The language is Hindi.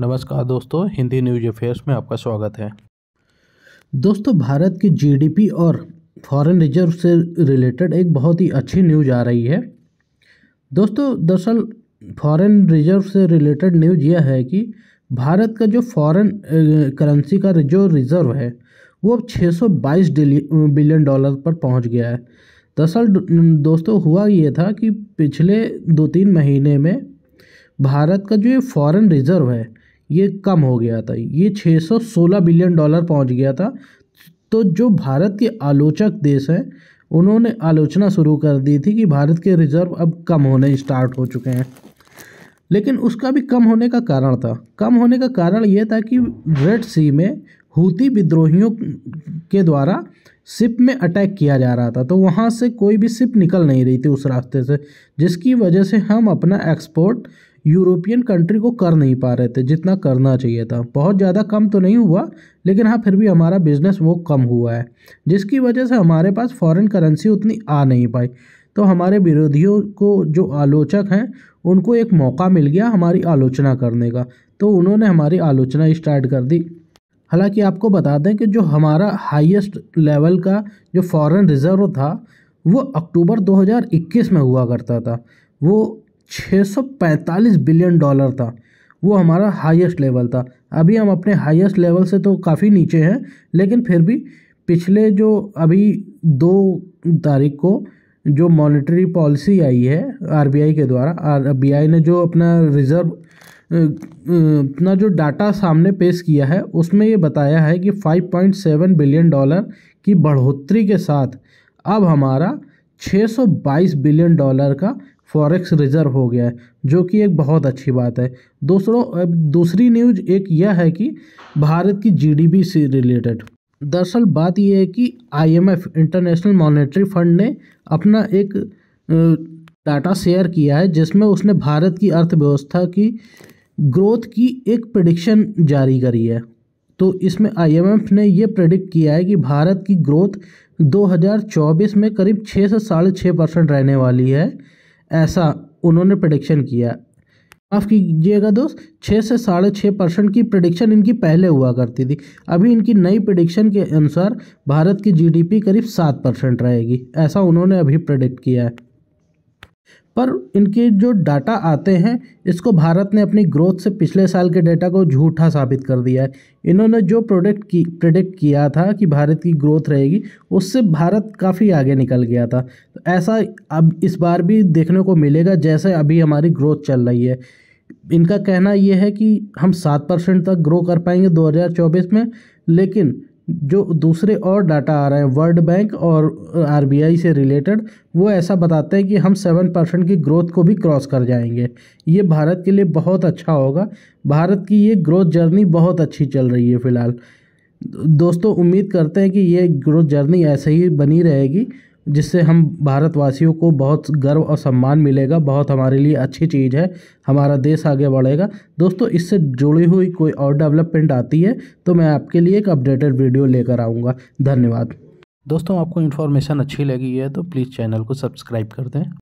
नमस्कार दोस्तों हिंदी न्यूज अफेयर्स में आपका स्वागत है दोस्तों भारत की जीडीपी और फॉरेन रिजर्व से रिलेटेड एक बहुत ही अच्छी न्यूज आ रही है दोस्तों दरअसल फॉरेन रिजर्व से रिलेटेड न्यूज यह है कि भारत का जो फॉरेन करेंसी का जो रिज़र्व है वो अब बाईस बिलियन डॉलर पर पहुंच गया है दरअसल दोस्तों हुआ ये था कि पिछले दो तीन महीने में भारत का जो ये फॉरेन रिज़र्व है ये कम हो गया था ये 616 बिलियन डॉलर पहुंच गया था तो जो भारत के आलोचक देश हैं उन्होंने आलोचना शुरू कर दी थी कि भारत के रिजर्व अब कम होने स्टार्ट हो चुके हैं लेकिन उसका भी कम होने का कारण था कम होने का कारण यह था कि रेड सी में हूती विद्रोहियों के द्वारा सिप में अटैक किया जा रहा था तो वहाँ से कोई भी सिप निकल नहीं रही थी उस रास्ते से जिसकी वजह से हम अपना एक्सपोर्ट यूरोपियन कंट्री को कर नहीं पा रहे थे जितना करना चाहिए था बहुत ज़्यादा कम तो नहीं हुआ लेकिन हाँ फिर भी हमारा बिज़नेस वो कम हुआ है जिसकी वजह से हमारे पास फॉरेन करेंसी उतनी आ नहीं पाई तो हमारे विरोधियों को जो आलोचक हैं उनको एक मौका मिल गया हमारी आलोचना करने का तो उन्होंने हमारी आलोचना स्टार्ट कर दी हालांकि आपको बता दें कि जो हमारा हाईएस्ट लेवल का जो फॉरेन रिज़र्व था वो अक्टूबर 2021 में हुआ करता था वो 645 बिलियन डॉलर था वो हमारा हाईएस्ट लेवल था अभी हम अपने हाईएस्ट लेवल से तो काफ़ी नीचे हैं लेकिन फिर भी पिछले जो अभी दो तारीख को जो मॉनेटरी पॉलिसी आई है आरबीआई के द्वारा आरबीआई ने जो अपना रिज़र्व अपना जो डाटा सामने पेश किया है उसमें ये बताया है कि 5.7 बिलियन डॉलर की बढ़ोतरी के साथ अब हमारा 622 बिलियन डॉलर का फॉरेक्स रिज़र्व हो गया है जो कि एक बहुत अच्छी बात है दूसरों अब दूसरी न्यूज एक यह है कि भारत की जीडीपी से रिलेटेड दरअसल बात यह है कि आईएमएफ इंटरनेशनल मॉनेटरी फंड ने अपना एक डाटा शेयर किया है जिसमें उसने भारत की अर्थव्यवस्था की ग्रोथ की एक प्रडिक्शन जारी करी है तो इसमें आईएमएफ ने यह प्रडिक्ट किया है कि भारत की ग्रोथ 2024 में करीब छः से साढ़े छः परसेंट रहने वाली है ऐसा उन्होंने प्रडिक्शन किया माफ़ कीजिएगा दोस्त छः से साढ़े छः परसेंट की प्रडिक्शन इनकी पहले हुआ करती थी अभी इनकी नई प्रडिक्शन के अनुसार भारत की जीडीपी करीब सात परसेंट रहेगी ऐसा उन्होंने अभी प्रडिक्ट किया है पर इनके जो डाटा आते हैं इसको भारत ने अपनी ग्रोथ से पिछले साल के डाटा को झूठा साबित कर दिया है इन्होंने जो प्रोडक्ट की प्रडिक्ट किया था कि भारत की ग्रोथ रहेगी उससे भारत काफ़ी आगे निकल गया था ऐसा अब इस बार भी देखने को मिलेगा जैसे अभी हमारी ग्रोथ चल रही है इनका कहना यह है कि हम सात परसेंट तक ग्रो कर पाएंगे 2024 में लेकिन जो दूसरे और डाटा आ रहे हैं वर्ल्ड बैंक और आरबीआई से रिलेटेड वो ऐसा बताते हैं कि हम सेवन परसेंट की ग्रोथ को भी क्रॉस कर जाएंगे ये भारत के लिए बहुत अच्छा होगा भारत की ये ग्रोथ जर्नी बहुत अच्छी चल रही है फ़िलहाल दोस्तों उम्मीद करते हैं कि ये ग्रोथ जर्नी ऐसे ही बनी रहेगी जिससे हम भारतवासियों को बहुत गर्व और सम्मान मिलेगा बहुत हमारे लिए अच्छी चीज़ है हमारा देश आगे बढ़ेगा दोस्तों इससे जुड़ी हुई कोई और डेवलपमेंट आती है तो मैं आपके लिए एक अपडेटेड वीडियो लेकर आऊँगा धन्यवाद दोस्तों आपको इन्फॉर्मेशन अच्छी लगी है तो प्लीज़ चैनल को सब्सक्राइब कर दें